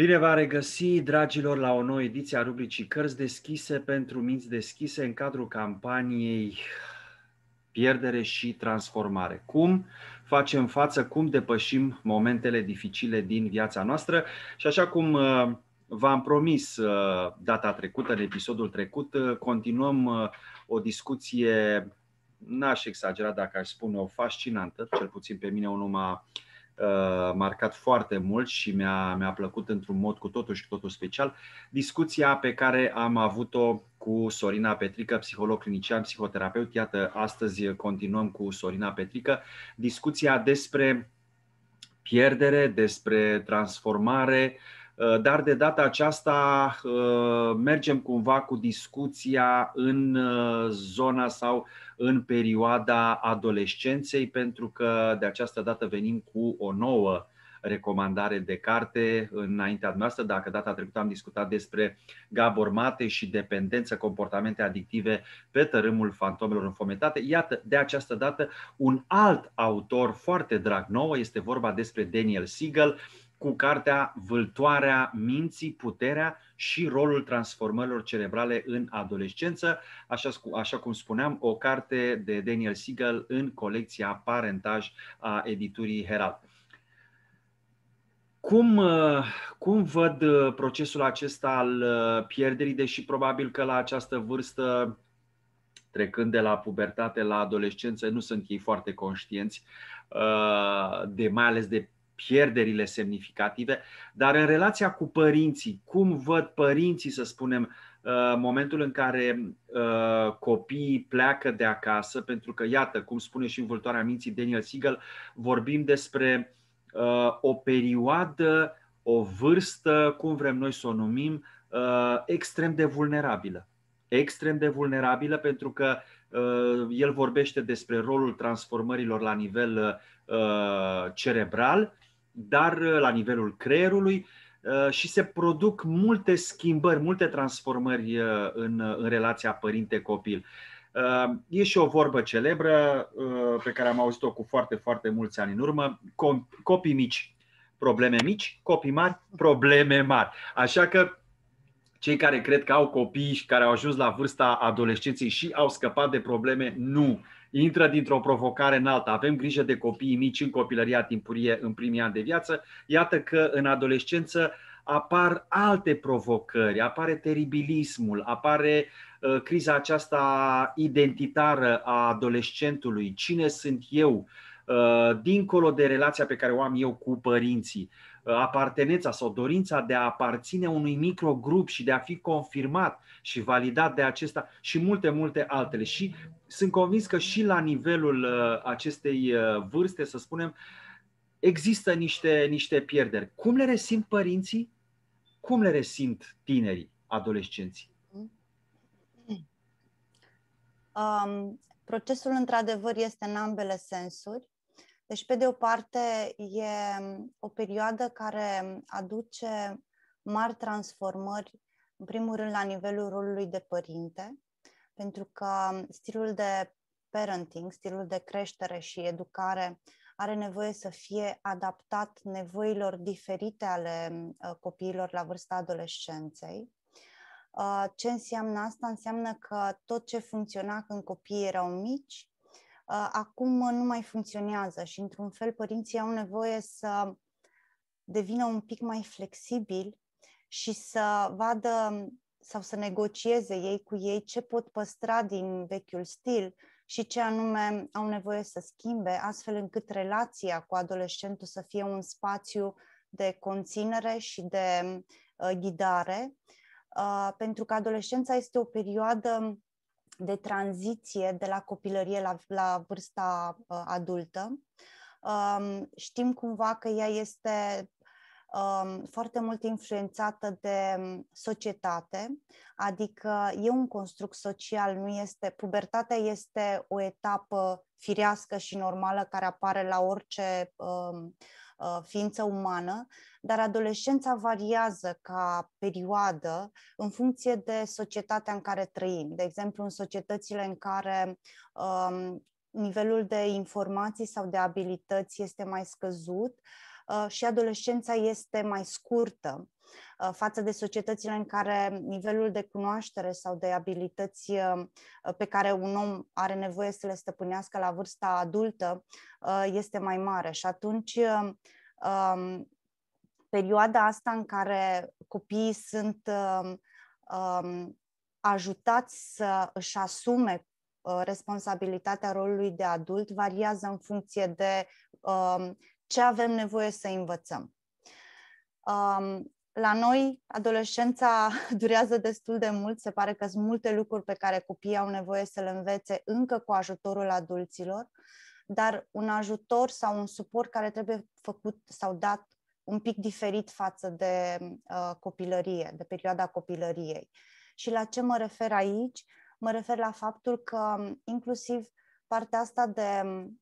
Bine v-a regăsi, dragilor, la o nouă ediție a rubricii Cărți deschise pentru minți deschise în cadrul campaniei Pierdere și transformare. Cum facem față, cum depășim momentele dificile din viața noastră și așa cum uh, v-am promis uh, data trecută, în episodul trecut, uh, continuăm o discuție, n-aș exagera dacă aș spune, o fascinantă, cel puțin pe mine unul m-a uh, Uh, marcat foarte mult și mi-a, mi-a plăcut într-un mod cu totul și cu totul special discuția pe care am avut-o cu Sorina Petrică, psiholog clinician, psihoterapeut. Iată, astăzi continuăm cu Sorina Petrică discuția despre pierdere, despre transformare, uh, dar de data aceasta uh, mergem cumva cu discuția în zona sau în perioada adolescenței, pentru că de această dată venim cu o nouă recomandare de carte înaintea noastră. Dacă data trecută am discutat despre Gabor Mate și dependență, comportamente adictive pe tărâmul fantomelor înfometate, iată, de această dată, un alt autor foarte drag nouă este vorba despre Daniel Siegel cu cartea Vâltoarea minții, puterea și rolul transformărilor cerebrale în adolescență, așa, așa cum spuneam, o carte de Daniel Siegel în colecția Parentaj a editurii Herald. Cum, uh, cum văd uh, procesul acesta al uh, pierderii, deși probabil că la această vârstă, trecând de la pubertate la adolescență, nu sunt ei foarte conștienți de mai ales de pierderile semnificative, dar în relația cu părinții, cum văd părinții, să spunem, uh, momentul în care uh, copiii pleacă de acasă, pentru că, iată, cum spune și învăltoarea minții Daniel Siegel, vorbim despre uh, o perioadă, o vârstă, cum vrem noi să o numim, extrem de vulnerabilă. Extrem de vulnerabilă pentru că el vorbește despre rolul transformărilor la nivel cerebral dar uh, la nivelul creierului uh, și se produc multe schimbări, multe transformări uh, în, în relația părinte-copil. E și o vorbă celebră pe care am auzit-o cu foarte, foarte mulți ani în urmă. Copii mici, probleme mici, copii mari, probleme mari. Așa că cei care cred că au copii și care au ajuns la vârsta adolescenței și au scăpat de probleme, nu intră dintr-o provocare în alta. Avem grijă de copiii mici în copilăria timpurie în primii ani de viață. Iată că în adolescență apar alte provocări, apare teribilismul, apare uh, criza aceasta identitară a adolescentului, cine sunt eu, uh, dincolo de relația pe care o am eu cu părinții apartenența sau dorința de a aparține unui microgrup și de a fi confirmat și validat de acesta și multe, multe altele. Și sunt convins că și la nivelul uh, acestei uh, vârste, să spunem, există niște, niște pierderi. Cum le resimt părinții? Cum le resimt tinerii, adolescenții? Mm. Um, procesul, într-adevăr, este în ambele sensuri. Deci, pe de o parte, e mm, o perioadă care mm, aduce mari transformări, în primul rând, la nivelul rolului de părinte, pentru că mm, stilul de parenting, stilul de creștere și educare are nevoie să fie adaptat nevoilor diferite ale uh, copiilor la vârsta adolescenței. Uh, ce înseamnă asta? Înseamnă că tot ce funcționa când copiii erau mici Uh, acum nu mai funcționează și, într-un fel, părinții au nevoie să devină un pic mai flexibil și să vadă sau să negocieze ei cu ei ce pot păstra din vechiul stil și ce anume au nevoie să schimbe, astfel încât relația cu adolescentul să fie un spațiu de conținere și de uh, ghidare, uh, pentru că adolescența este o perioadă de tranziție de la copilărie la, la vârsta uh, adultă. Um, știm cumva că ea este um, foarte mult influențată de um, societate, adică e un construct social, nu este. Pubertatea este o etapă firească și normală care apare la orice. Um, Uh, ființă umană, dar adolescența variază ca perioadă în funcție de societatea în care trăim. De exemplu, în societățile în care um, nivelul de informații sau de abilități este mai scăzut, uh, și adolescența este mai scurtă Uh, față de societățile în care nivelul de cunoaștere sau de abilități uh, uh, pe care un om are nevoie să le stăpânească la vârsta adultă este mai mare. Și atunci um, perioada asta în care copiii sunt um, ajutați să își asume responsabilitatea rolului de adult variază în funcție de um, ce avem nevoie să învățăm la noi adolescența durează destul de mult, se pare că sunt multe lucruri pe care copiii au nevoie să le învețe încă cu ajutorul adulților, dar un ajutor sau un suport care trebuie făcut sau dat un pic diferit față de uh, copilărie, de perioada copilăriei. Și la ce mă refer aici? Mă refer la faptul că um, inclusiv partea asta de um,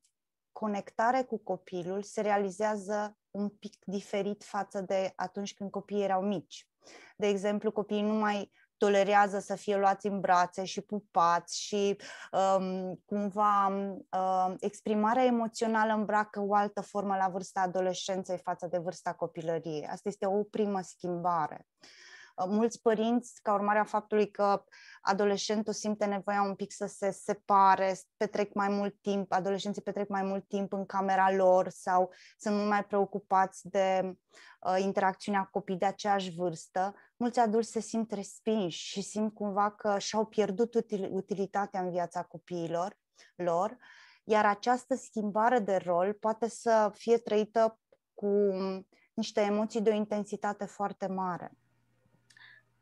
conectare cu copilul se realizează un pic diferit față de atunci când copiii erau mici. De exemplu, copiii nu mai tolerează să fie luați în brațe și pupați și um, cumva um, exprimarea emoțională îmbracă o altă formă la vârsta adolescenței față de vârsta copilăriei. Asta este o primă schimbare. Uh, Uh, mulți părinți, ca urmare a faptului că adolescentul simte nevoia un pic să se separe, petrec mai mult timp, adolescenții petrec mai mult timp în camera lor sau sunt mult mai preocupați de uh, interacțiunea cu copii de aceeași vârstă, mulți adulți se simt respinși și simt cumva că și-au pierdut util- utilitatea în viața copiilor lor, iar această schimbare de rol poate să fie trăită cu niște emoții de o intensitate foarte mare.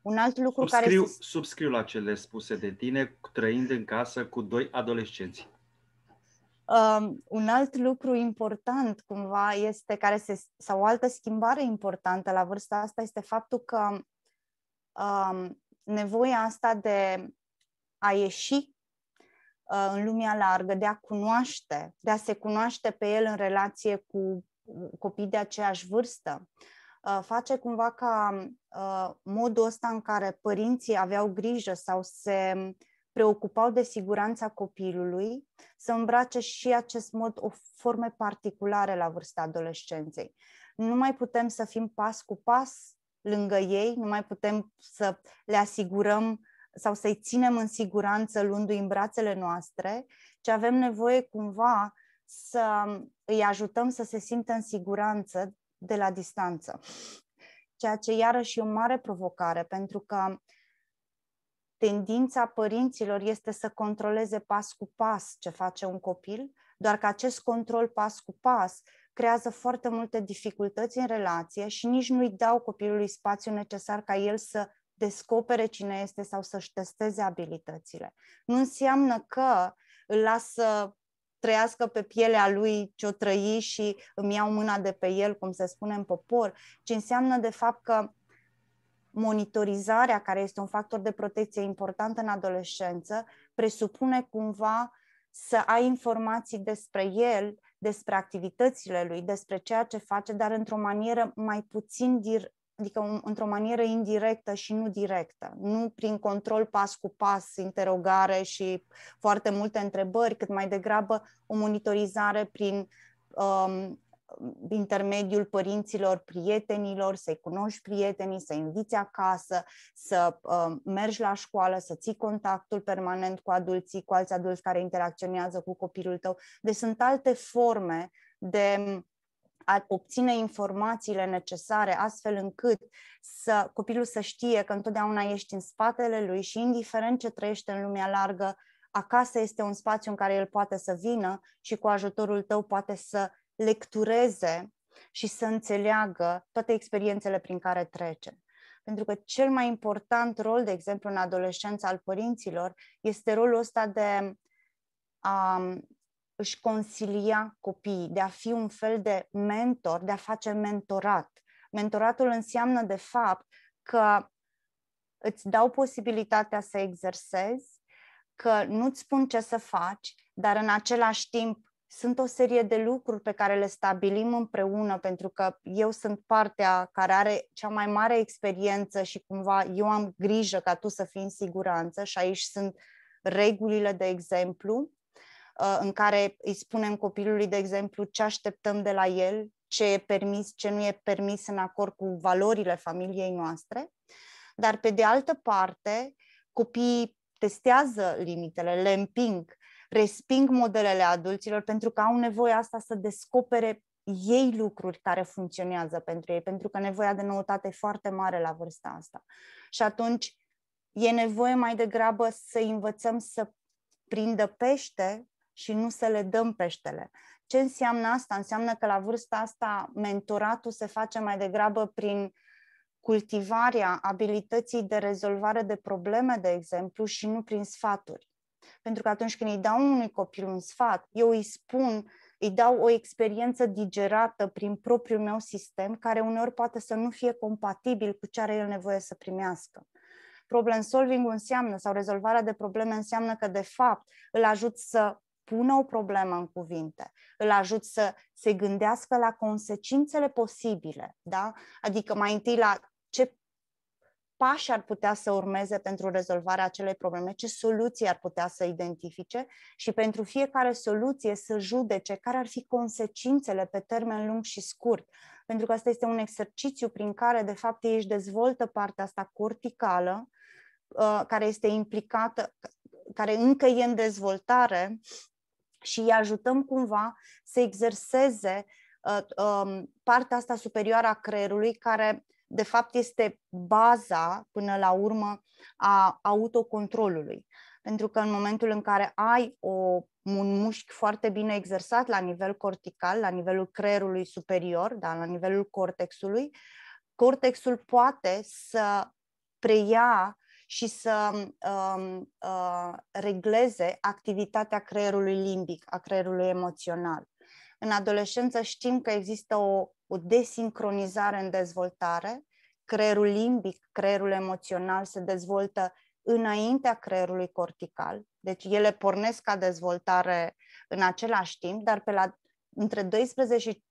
Un alt lucru subscriu, care... Subscriu la cele spuse de tine, trăind în casă cu doi adolescenți. Um, un alt lucru important, cumva, este care se, sau o altă schimbare importantă la vârsta asta este faptul că um, nevoia asta de a ieși uh, în lumea largă, de a cunoaște, de a se cunoaște pe el în relație cu copii de aceeași vârstă, uh, Uh, face cumva ca uh, modul ăsta în care părinții aveau grijă sau se preocupau de siguranța copilului să îmbrace și acest mod o formă particulare la vârsta adolescenței. Nu mai putem să fim pas cu pas lângă ei, nu mai putem să le asigurăm sau să-i ținem în siguranță luându-i în brațele noastre, ci avem nevoie cumva să îi ajutăm să se simtă în siguranță de la distanță. Ceea ce iarăși e o mare provocare, pentru că tendința părinților este să controleze pas cu pas ce face un copil, doar că acest control pas cu pas creează foarte multe dificultăți în relație și nici nu-i dau copilului spațiu necesar ca el să descopere cine este sau să-și testeze abilitățile. Nu înseamnă că îl lasă trăiască pe pielea lui ce o trăi și îmi iau mâna de pe el, cum se spune în popor, ci înseamnă de fapt că monitorizarea, care este un factor de protecție important în adolescență, presupune cumva să ai informații despre el, despre activitățile lui, despre ceea ce face, dar într-o manieră mai puțin dir- adică într-o manieră indirectă și nu directă, nu prin control pas cu pas, interogare și foarte multe întrebări, cât mai degrabă o monitorizare prin um, intermediul părinților, prietenilor, să-i cunoști prietenii, să-i inviți acasă, să um, mergi la școală, să ții contactul permanent cu adulții, cu alți adulți care interacționează cu copilul tău. Deci sunt alte forme de a obține informațiile necesare astfel încât să copilul să știe că întotdeauna ești în spatele lui și indiferent ce trăiește în lumea largă, acasă este un spațiu în care el poate să vină și cu ajutorul tău poate să lectureze și să înțeleagă toate experiențele prin care trece. Pentru că cel mai important rol, de exemplu, în adolescență al părinților este rolul ăsta de a își consilia copiii, de a fi un fel de mentor, de a face mentorat. Mentoratul înseamnă, de fapt, că îți dau posibilitatea să exersezi, că nu-ți spun ce să faci, dar în același timp sunt o serie de lucruri pe care le stabilim împreună, pentru că eu sunt partea care are cea mai mare experiență și cumva eu am grijă ca tu să fii în siguranță și aici sunt regulile, de exemplu, Uh, în care îi spunem copilului, de exemplu, ce așteptăm de la el, ce e permis, ce nu e permis în acord cu valorile familiei noastre. Dar, pe de altă parte, copiii testează limitele, le împing, resping modelele adulților pentru că au nevoie asta să descopere ei lucruri care funcționează pentru ei, pentru că nevoia de noutate e foarte mare la vârsta asta. Și atunci e nevoie mai degrabă să învățăm să prindă pește și nu să le dăm peștele. Ce înseamnă asta? Înseamnă că la vârsta asta mentoratul se face mai degrabă prin cultivarea abilității de rezolvare de probleme, de exemplu, și nu prin sfaturi. Pentru că atunci când îi dau unui copil un sfat, eu îi spun, îi dau o experiență digerată prin propriul meu sistem, care uneori poate să nu fie compatibil cu ce are el nevoie să primească. Problem solving înseamnă, sau rezolvarea de probleme înseamnă că, de fapt, îl ajut să pună o problemă în cuvinte, îl ajut să se gândească la consecințele posibile, da? Adică mai întâi la ce pași ar putea să urmeze pentru rezolvarea acelei probleme, ce soluții ar putea să identifice și pentru fiecare soluție să judece care ar fi consecințele pe termen lung și scurt. Pentru că asta este un exercițiu prin care, de fapt, ei își dezvoltă partea asta corticală, uh, care este implicată, care încă e în dezvoltare și îi ajutăm cumva să exerseze uh, um, partea asta superioară a creierului, care de fapt este baza până la urmă a autocontrolului. Pentru că în momentul în care ai o, un mușchi foarte bine exersat la nivel cortical, la nivelul creierului superior, da, la nivelul cortexului, cortexul poate să preia și să uh, uh, regleze activitatea creierului limbic, a creierului emoțional. În adolescență știm că există o, o desincronizare în dezvoltare, creierul limbic, creierul emoțional se dezvoltă înaintea creierului cortical, deci ele pornesc ca dezvoltare în același timp, dar pe la între 12 și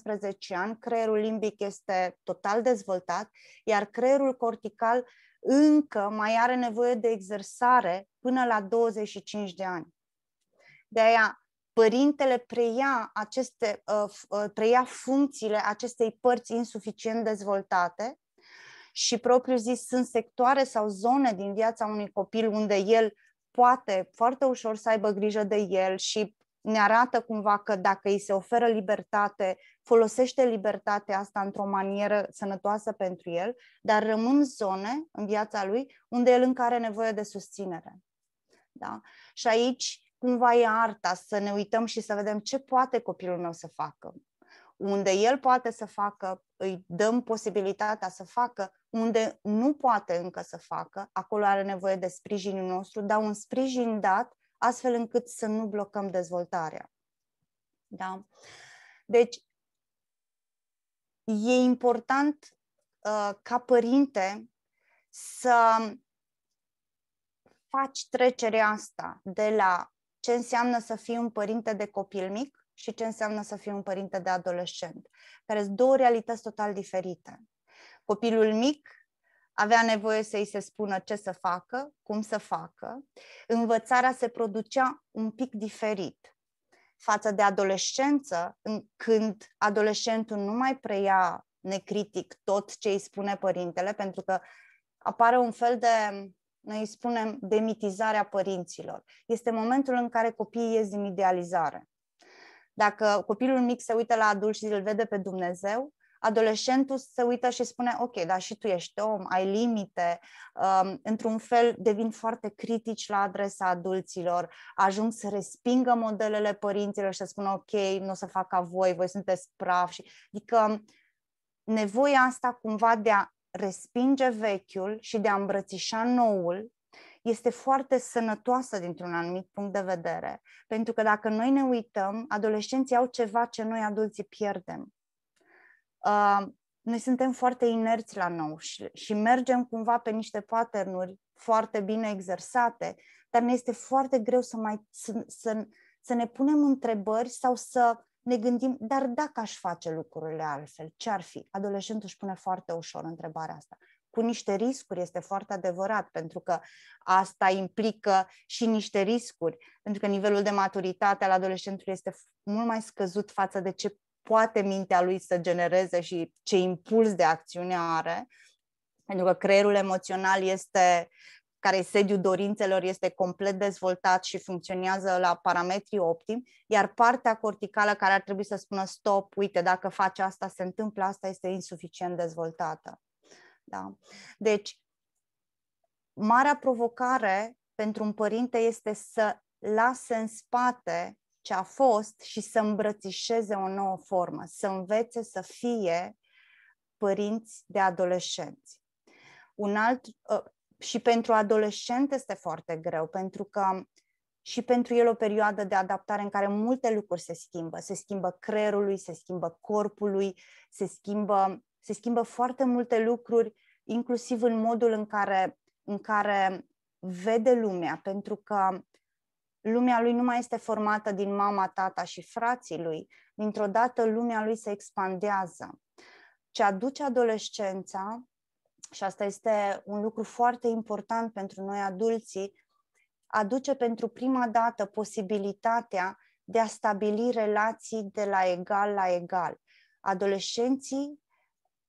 12-15 ani, creierul limbic este total dezvoltat, iar creierul cortical încă mai are nevoie de exersare până la 25 de ani. De aia, părintele preia, aceste, uh, uh, preia funcțiile acestei părți insuficient dezvoltate și propriu zis sunt sectoare sau zone din viața unui copil unde el poate foarte ușor să aibă grijă de el și ne arată cumva că dacă îi se oferă libertate, folosește libertatea asta într-o manieră sănătoasă pentru el, dar rămân zone în viața lui unde el încă are nevoie de susținere. Da? Și aici cumva e arta să ne uităm și să vedem ce poate copilul meu să facă. Unde el poate să facă, îi dăm posibilitatea să facă, unde nu poate încă să facă, acolo are nevoie de sprijinul nostru, dar un sprijin dat astfel încât să nu blocăm dezvoltarea. Da? Deci, e important uh, ca părinte să faci trecerea asta de la ce înseamnă să fii un părinte de copil mic și ce înseamnă să fii un părinte de adolescent, care sunt două realități total diferite. Copilul mic avea nevoie să îi se spună ce să facă, cum să facă. Învățarea se producea un pic diferit față de adolescență, când adolescentul nu mai preia necritic tot ce îi spune părintele, pentru că apare un fel de, noi îi spunem, demitizarea părinților. Este momentul în care copiii ies din idealizare. Dacă copilul mic se uită la adult și îl vede pe Dumnezeu, adolescentul se uită și spune, ok, dar și tu ești om, ai limite, um, într-un fel devin foarte critici la adresa adulților, ajung să respingă modelele părinților și să spună, ok, nu o să fac ca voi, voi sunteți praf. Și, adică um, nevoia asta cumva de a respinge vechiul și de a îmbrățișa noul este foarte sănătoasă dintr-un anumit punct de vedere. Pentru că dacă noi ne uităm, adolescenții au ceva ce noi adulții pierdem. Uh, noi suntem foarte inerți la nou și, și mergem cumva pe niște patternuri foarte bine exersate, dar ne este foarte greu să, mai, să, să, să ne punem întrebări sau să ne gândim, dar dacă aș face lucrurile altfel, ce ar fi? Adolescentul își pune foarte ușor întrebarea asta. Cu niște riscuri este foarte adevărat, pentru că asta implică și niște riscuri, pentru că nivelul de maturitate al adolescentului este mult mai scăzut față de ce poate mintea lui să genereze și ce impuls de acțiune are, pentru că creierul emoțional este care e sediul dorințelor, este complet dezvoltat și funcționează la parametri optim, iar partea corticală care ar trebui să spună stop, uite, dacă faci asta, se întâmplă asta, este insuficient dezvoltată. Da? Deci, marea provocare pentru un părinte este să lase în spate ce a fost și să îmbrățișeze o nouă formă, să învețe să fie părinți de adolescenți. Un alt, uh, și pentru adolescent este foarte greu, pentru că și pentru el o perioadă de adaptare în care multe lucruri se schimbă. Se schimbă creierului, se schimbă corpului, se schimbă, se schimbă foarte multe lucruri, inclusiv în modul în care, în care vede lumea, pentru că Lumea lui nu mai este formată din mama, tata și frații lui. Dintr-o dată, lumea lui se expandează. Ce aduce adolescența, și asta este un lucru foarte important pentru noi adulții, aduce pentru prima dată posibilitatea de a stabili relații de la egal la egal. Adolescenții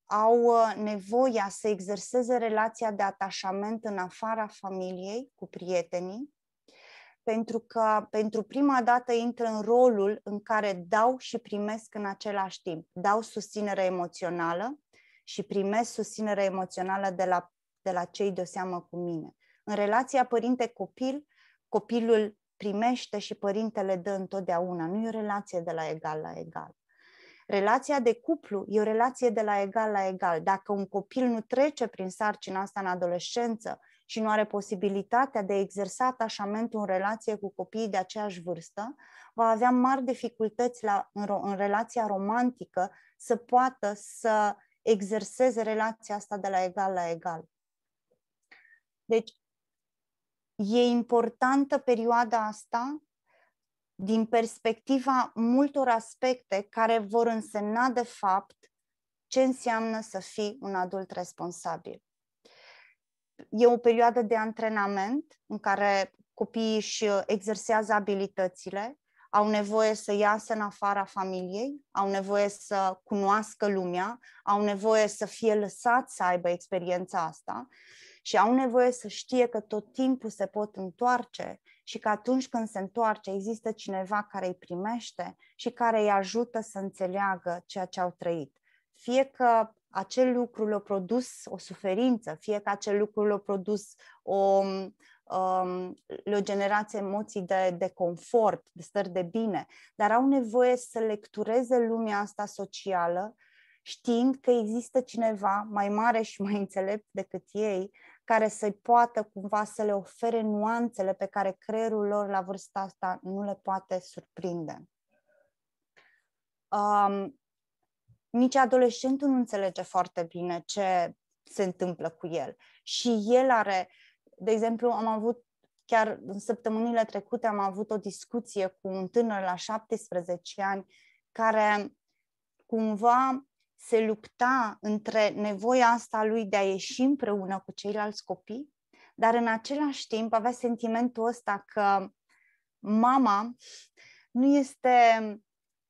au uh, nevoia să exerseze relația de atașament în afara familiei cu prietenii, pentru că pentru prima dată intră în rolul în care dau și primesc în același timp. Dau susținere emoțională și primesc susținere emoțională de la, de la cei de seamă cu mine. În relația părinte-copil, copilul primește și părintele dă întotdeauna. Nu e o relație de la egal la egal. Relația de cuplu e o relație de la egal la egal. Dacă un copil nu trece prin sarcina asta în adolescență și nu are posibilitatea de a exersa atașamentul în relație cu copiii de aceeași vârstă, va avea mari dificultăți la, în, ro- în relația romantică să poată să exerseze relația asta de la egal la egal. Deci, e importantă perioada asta din perspectiva multor aspecte care vor însemna, de fapt, ce înseamnă să fii un adult responsabil. E o perioadă de antrenament în care copiii își exersează abilitățile, au nevoie să iasă în afara familiei, au nevoie să cunoască lumea, au nevoie să fie lăsați să aibă experiența asta și au nevoie să știe că tot timpul se pot întoarce și că atunci când se întoarce există cineva care îi primește și care îi ajută să înțeleagă ceea ce au trăit. Fie că acel lucru l a produs o suferință, fie că acel lucru l a produs o, um, le-a emoții de, de confort, de stări de bine, dar au nevoie să lectureze lumea asta socială știind că există cineva mai mare și mai înțelept decât ei care să-i poată cumva să le ofere nuanțele pe care creierul lor la vârsta asta nu le poate surprinde. Um, nici adolescentul nu înțelege foarte bine ce se întâmplă cu el. Și el are, de exemplu, am avut chiar în săptămânile trecute am avut o discuție cu un tânăr la 17 ani care cumva se lupta între nevoia asta lui de a ieși împreună cu ceilalți copii, dar în același timp avea sentimentul ăsta că mama nu este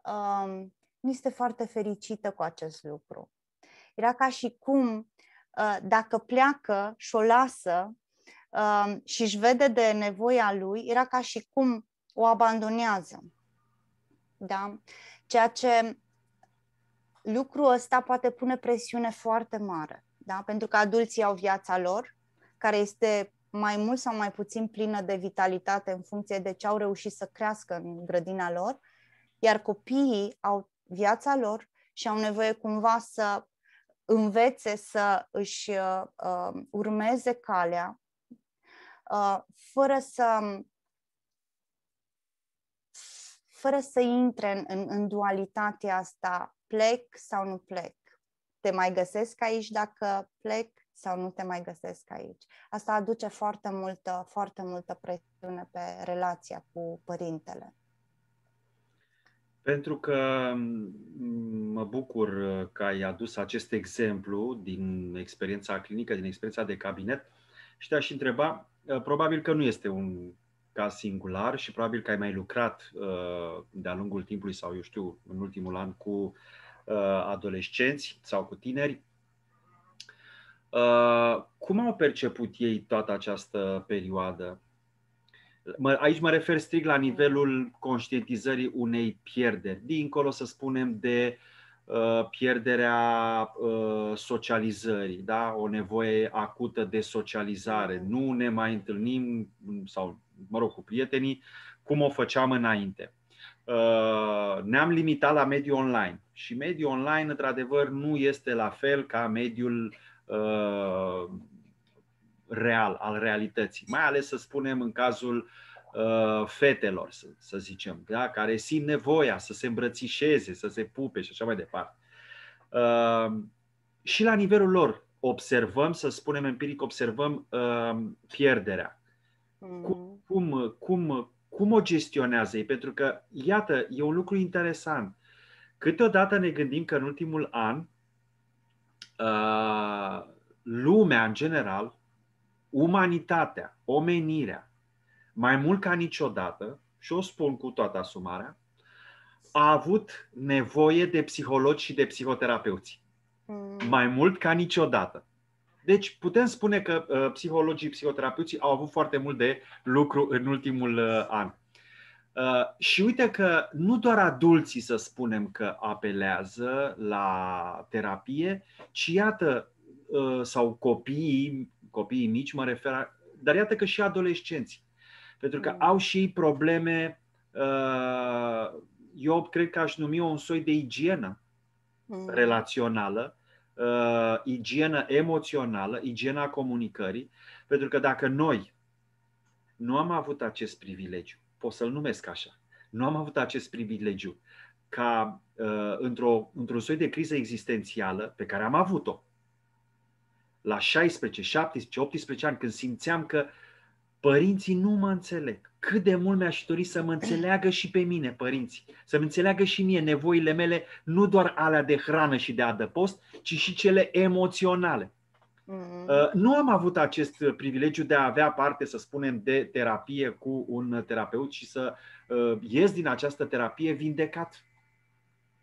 um, nu este foarte fericită cu acest lucru. Era ca și cum uh, dacă pleacă și o lasă um, și își vede de nevoia lui, era ca și cum o abandonează. Da? Ceea ce lucrul ăsta poate pune presiune foarte mare, da? pentru că adulții au viața lor, care este mai mult sau mai puțin plină de vitalitate în funcție de ce au reușit să crească în grădina lor, iar copiii au viața lor și au nevoie cumva să învețe să își uh, uh, urmeze calea uh, fără să fără să intre în, în, în dualitatea asta plec sau nu plec te mai găsesc aici dacă plec sau nu te mai găsesc aici. Asta aduce foarte multă, foarte multă presiune pe relația cu părintele. Pentru că mm, mă bucur uh, că ai adus acest exemplu din experiența clinică, din experiența de cabinet și te-aș întreba, uh, probabil că nu este un caz singular și probabil că ai mai lucrat uh, de-a lungul timpului sau, eu știu, în ultimul an cu adolescenți sau cu tineri. Cum au perceput ei toată această perioadă? Mă, aici mă refer strict la nivelul conștientizării unei pierderi, dincolo, să spunem, de uh, pierderea uh, socializării, da? o nevoie acută de socializare. Nu ne mai întâlnim, mm, sau, mă rog, cu prietenii, cum o făceam înainte. Uh, ne-am limitat la mediul online și mediul online, într-adevăr, nu este la fel ca mediul uh, real, al realității, mai ales să spunem în cazul uh, fetelor, să, să zicem, da? care simt nevoia să se îmbrățișeze, să se pupe și așa mai departe. Uh, și la nivelul lor observăm, să spunem empiric, observăm uh, pierderea. Cum, mhm. cum, cum, cum o gestionează ei? Pentru că, iată, e un lucru interesant. Câteodată ne gândim că în ultimul an uh, lumea în general umanitatea, omenirea, mai mult ca niciodată, și o spun cu toată asumarea, a avut nevoie de psihologi și de psihoterapeuți. Mm. Mai mult ca niciodată. Deci putem spune că uh, psihologii, psihoterapeuții au avut foarte mult de lucru în ultimul uh, an. Uh, și uite că nu doar adulții să spunem că apelează la terapie, ci iată, uh, sau copiii copiii mici, mă refer, dar iată că și adolescenții. Pentru că mm. au și probleme, uh, eu cred că aș numi un soi de igienă mm. relațională, uh, igienă emoțională, igiena comunicării, pentru că dacă noi nu am avut acest privilegiu, pot să-l numesc așa, nu am avut acest privilegiu ca uh, într-o, într-un soi de criză existențială pe care am avut-o, la 16, 17, 18 ani, când simțeam că părinții nu mă înțeleg. Cât de mult mi-aș dori să mă înțeleagă și pe mine, părinții. Să-mi înțeleagă și mie nevoile mele, nu doar alea de hrană și de adăpost, ci și cele emoționale. Mm-hmm. Uh, nu am avut acest privilegiu de a avea parte, să spunem, de terapie cu un terapeut și să uh, ies din această terapie vindecat.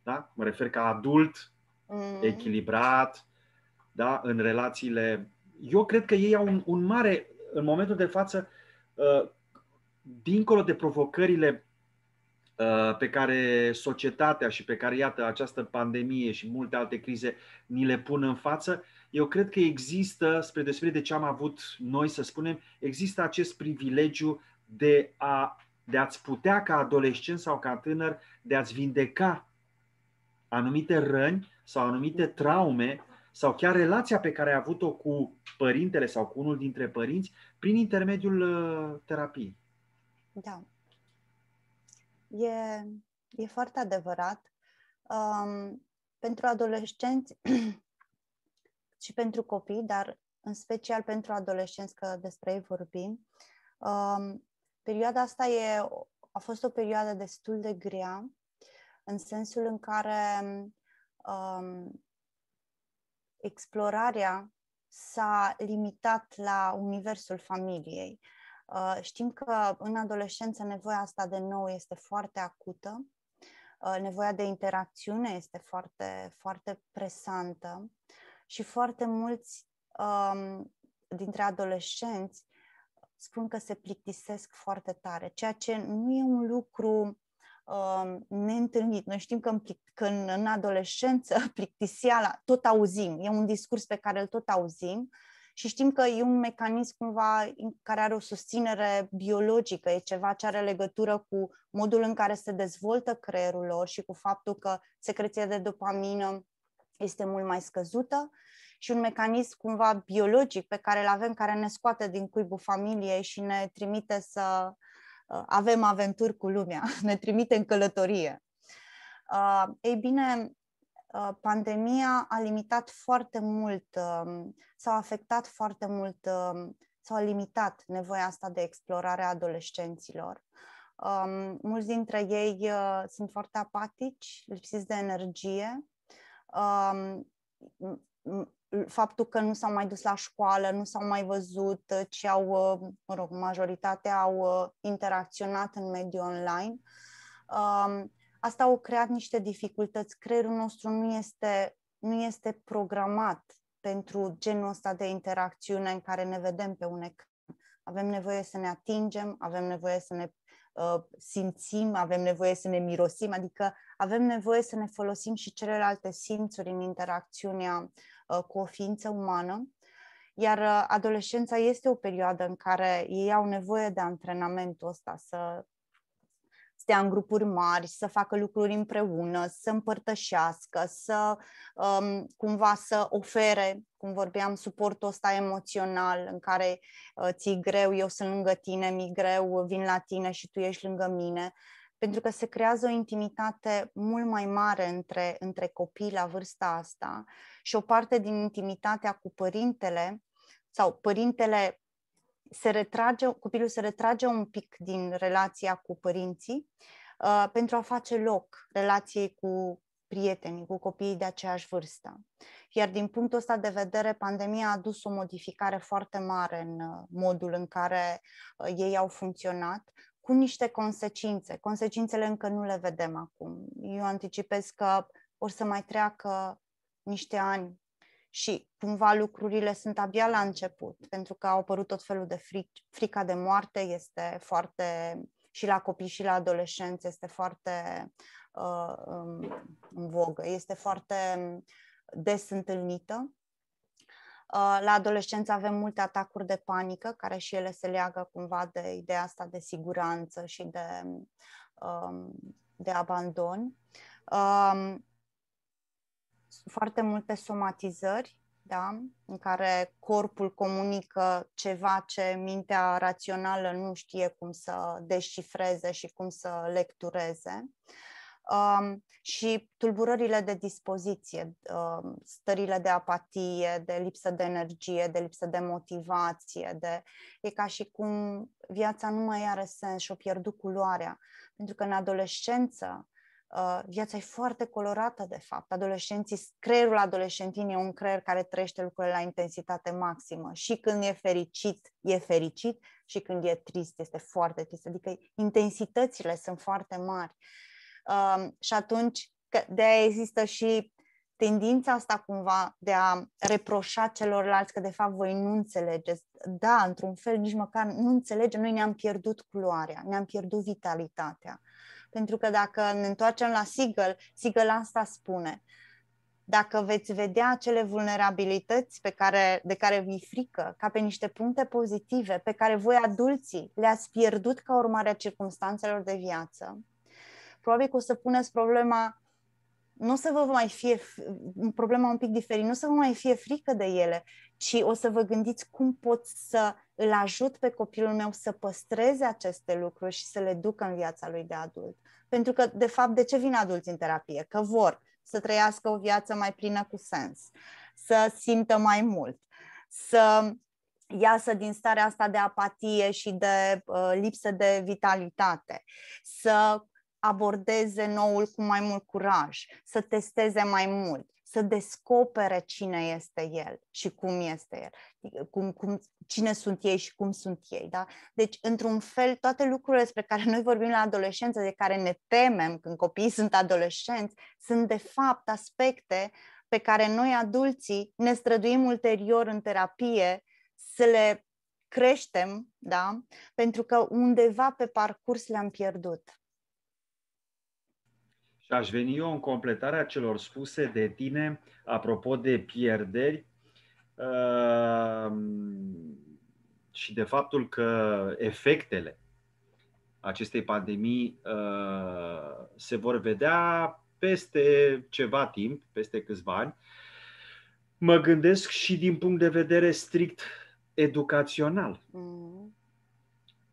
Da? Mă refer ca adult, mm-hmm. echilibrat, da, în relațiile. Eu cred că ei au un, un mare, în momentul de față, uh, dincolo de provocările uh, pe care societatea și pe care, iată, această pandemie și multe alte crize ni le pun în față, eu cred că există, spre deosebire de ce am avut noi, să spunem, există acest privilegiu de, a, de a-ți putea ca adolescent sau ca tânăr de a-ți vindeca anumite răni sau anumite traume sau chiar relația pe care ai avut-o cu părintele sau cu unul dintre părinți prin intermediul uh, terapiei. Da. E, e foarte adevărat. Um, pentru adolescenți și pentru copii, dar în special pentru adolescenți, că despre ei vorbim, um, perioada asta e, a fost o perioadă destul de grea, în sensul în care um, explorarea s-a limitat la universul familiei. Uh, știm că în adolescență nevoia asta de nou este foarte acută, uh, nevoia de interacțiune este foarte, foarte presantă și foarte mulți um, dintre adolescenți spun că se plictisesc foarte tare, ceea ce nu e un lucru Um, neîntâlnit. Noi știm că în, că în, adolescență plictiseala tot auzim, e un discurs pe care îl tot auzim și știm că e un mecanism cumva care are o susținere biologică, e ceva ce are legătură cu modul în care se dezvoltă creierul lor și cu faptul că secreția de dopamină este mult mai scăzută și un mecanism cumva biologic pe care îl avem, care ne scoate din cuibul familiei și ne trimite să uh, Uh, avem aventuri cu lumea, ne trimite în călătorie. Uh, ei bine, uh, pandemia a limitat foarte mult, um, s a afectat foarte mult, um, s-a limitat nevoia asta de explorare a adolescenților. Um, mulți dintre ei sunt foarte apatici, lipsiți de energie faptul că nu s-au mai dus la școală, nu s-au mai văzut, uh, ci au, uh, mă rog, majoritatea au uh, interacționat în mediul online. Um, asta au creat niște dificultăți. Creierul nostru nu este, nu este programat pentru genul ăsta de interacțiune în care ne vedem pe un ecran. Avem nevoie să ne atingem, avem nevoie să ne simțim, avem nevoie să ne mirosim, adică avem nevoie să ne folosim și celelalte simțuri în interacțiunea Uh, cu o ființă umană, iar uh, adolescența este o perioadă în care ei au nevoie de antrenamentul ăsta, să stea în grupuri mari, să facă lucruri împreună, să împărtășească, să um, cumva să ofere, cum vorbeam, suportul ăsta emoțional în care uh, ți greu, eu sunt lângă tine, mi-e greu, vin la tine și tu ești lângă mine pentru că se creează o intimitate mult mai mare între, între copii la vârsta asta și o parte din intimitatea cu părintele sau părintele se retrage, copilul se retrage un pic din relația cu părinții uh, pentru a face loc relației cu prietenii, cu copiii de aceeași vârstă. Iar din punctul ăsta de vedere, pandemia a adus o modificare foarte mare în uh, modul în care uh, ei au funcționat, cu niște consecințe. Consecințele încă nu le vedem acum. Eu anticipez că o să mai treacă niște ani și cumva lucrurile sunt abia la început, pentru că au apărut tot felul de fric, frica de moarte, este foarte, și la copii și la adolescenți, este foarte uh, um, în vogă, este foarte um, des întâlnită Uh, la adolescență avem multe atacuri de panică, care și ele se leagă cumva de ideea asta de siguranță și de, um, de abandon. Um, foarte multe somatizări, da? în care corpul comunică ceva ce mintea rațională nu știe cum să descifreze și cum să lectureze. Uh, um, și tulburările de dispoziție, um, stările de apatie, de lipsă de energie, de lipsă de motivație, de... e ca și cum viața nu mai are sens și o pierdut culoarea, pentru că în adolescență Uh, viața e foarte colorată, de fapt. Adolescenții, creierul adolescentin e un creier care trăiește lucrurile la intensitate maximă. Și când e fericit, e fericit și când e trist, este foarte trist. Adică intensitățile sunt foarte mari. Um, și atunci de aia există și tendința asta cumva de a reproșa celorlalți că de fapt voi nu înțelegeți. Da, într-un fel nici măcar nu înțelegem, noi ne-am pierdut culoarea, ne-am pierdut vitalitatea. Pentru că dacă ne întoarcem la Siegel, Siegel asta spune. Dacă veți vedea acele vulnerabilități pe care, de care vi frică, ca pe niște puncte pozitive pe care voi adulții le-ați pierdut ca urmare a circumstanțelor de viață, probabil că o să puneți problema nu o să vă mai fie problema un pic diferit, nu o să vă mai fie frică de ele, ci o să vă gândiți cum pot să îl ajut pe copilul meu să păstreze aceste lucruri și să le ducă în viața lui de adult. Pentru că, de fapt, de ce vin adulți în terapie? Că vor să trăiască o viață mai plină cu sens, să simtă mai mult, să iasă din starea asta de apatie și de uh, lipsă de vitalitate, să abordeze noul cu mai mult curaj, să testeze mai mult, să descopere cine este el și cum este el, cum, cum, cine sunt ei și cum sunt ei. Da? Deci, într-un fel, toate lucrurile despre care noi vorbim la adolescență, de care ne temem când copiii sunt adolescenți, sunt de fapt aspecte pe care noi, adulții, ne străduim ulterior în terapie să le creștem, da? pentru că undeva pe parcurs le-am pierdut aș veni eu în completarea celor spuse de tine apropo de pierderi uh, și de faptul că efectele acestei pandemii uh, se vor vedea peste ceva timp, peste câțiva ani. Mă gândesc și din punct de vedere strict educațional. Mm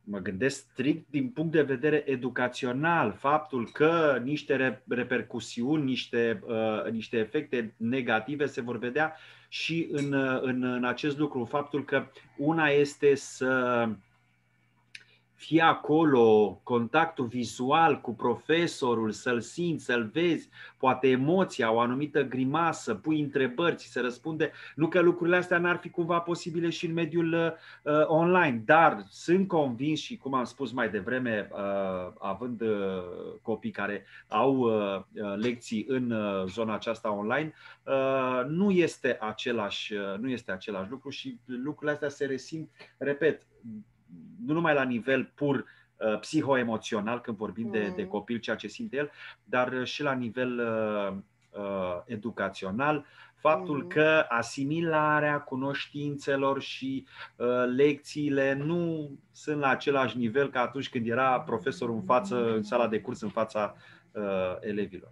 mă gândesc strict din punct de vedere educațional, faptul că niște repercusiuni, niște, uh, niște efecte negative se vor vedea și în, uh, în, în acest lucru. Faptul că una este să fie acolo contactul vizual cu profesorul, să-l simți, să-l vezi, poate emoția, o anumită grimasă, pui întrebări, ți se răspunde. Nu că lucrurile astea n-ar fi cumva posibile și în mediul uh, online, dar sunt convins și, cum am spus mai devreme, uh, având uh, copii care au uh, uh lecții în uh, zona aceasta online, uh, nu, este același, uh, nu este același lucru și lucrurile astea se resimt, repet, nu numai la nivel pur uh, psihoemoțional, când vorbim mm. de, de mm. copil, ceea ce simte el, dar uh, și la nivel uh, uh, educațional, faptul mm. că asimilarea cunoștințelor și uh, lecțiile nu sunt la același nivel ca atunci când era profesorul în față, în sala de curs, în fața uh, elevilor.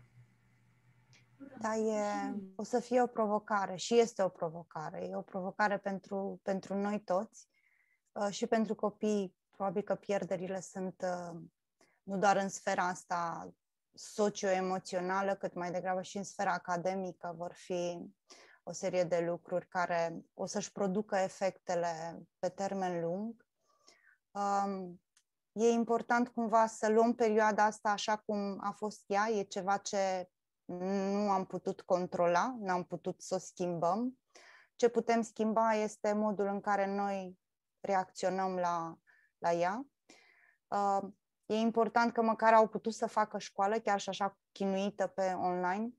Da, e, o să fie o provocare și este o provocare. E o provocare pentru, pentru noi toți Uh, și pentru copii, probabil că pierderile sunt uh, nu doar în sfera asta socio socio-emoțională, cât mai degrabă și în sfera academică vor fi o serie de lucruri care o să-și producă efectele pe termen lung. Um, e important cumva să luăm perioada asta așa cum a fost ea, e ceva ce nu am putut controla, n-am putut să o schimbăm. Ce putem schimba este modul în care noi reacționăm la, la ea. Uh, e important că măcar au putut să facă școală, chiar și așa chinuită pe online,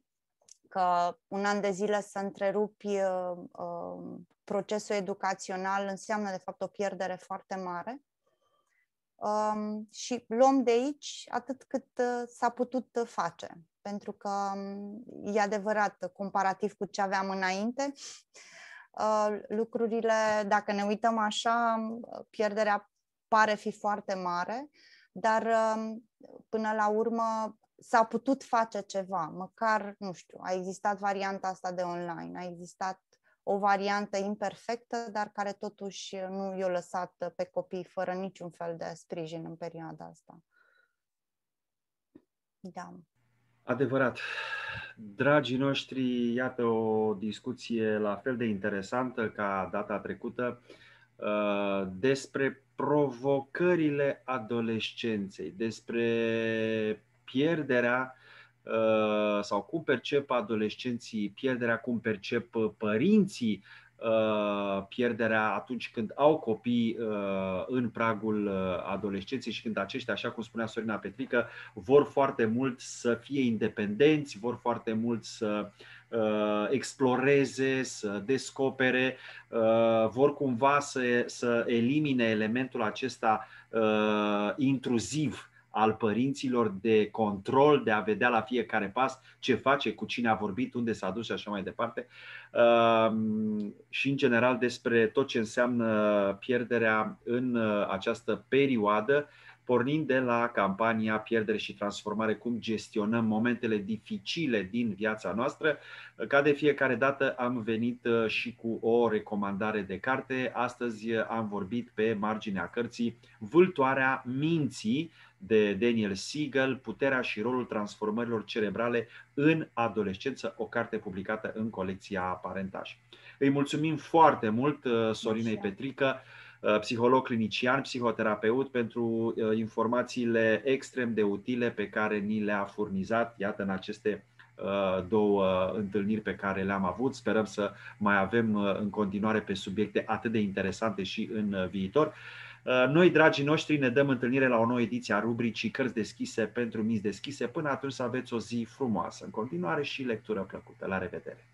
că un an de zile să întrerupi uh, uh, procesul educațional înseamnă, de fapt, o pierdere foarte mare. Um, și luăm de aici atât cât uh, s-a putut face, pentru că um, e adevărat, comparativ cu ce aveam înainte, uh, Uh, lucrurile, dacă ne uităm așa, pierderea pare fi foarte mare, dar um, până la urmă s-a putut face ceva, măcar, nu știu, a existat varianta asta de online, a existat o variantă imperfectă, dar care totuși nu i-a lăsat pe copii fără niciun fel de sprijin în perioada asta. Da. Adevărat. Dragii noștri, iată o discuție la fel de interesantă ca data trecută uh, despre provocările adolescenței, despre pierderea uh, sau cum percep adolescenții pierderea, cum percep părinții Uh, pierderea atunci când au copii uh, în pragul uh, adolescenței și când aceștia, așa cum spunea Sorina Petrică, vor foarte mult să fie independenți, vor foarte mult să exploreze, să descopere, vor cumva să, să elimine elementul acesta intruziv al părinților de control, de a vedea la fiecare pas ce face, cu cine a vorbit, unde s-a dus și așa mai departe. Ehm, și, în general, despre tot ce înseamnă pierderea în uh, această perioadă, pornind de la campania Pierdere și Transformare, cum gestionăm momentele dificile din viața noastră. Ca de fiecare dată am venit uh, și cu o recomandare de carte. Astăzi uh, am vorbit pe marginea cărții Vâltoarea minții de Daniel Siegel, Puterea și rolul transformărilor cerebrale în adolescență, o carte publicată în colecția Parentaj. Îi mulțumim foarte mult uh, Sorinei Petrică, uh, psiholog clinician, psihoterapeut, pentru uh, informațiile extrem de utile pe care ni le-a furnizat, iată, în aceste două întâlniri pe care le-am avut. Sperăm să mai avem în continuare pe subiecte atât de interesante și în viitor. Uh, noi, dragii noștri, ne dăm întâlnire la o nouă ediție a rubricii Cărți deschise pentru minți deschise. Până atunci să aveți o zi frumoasă în continuare și lectură plăcută. La revedere!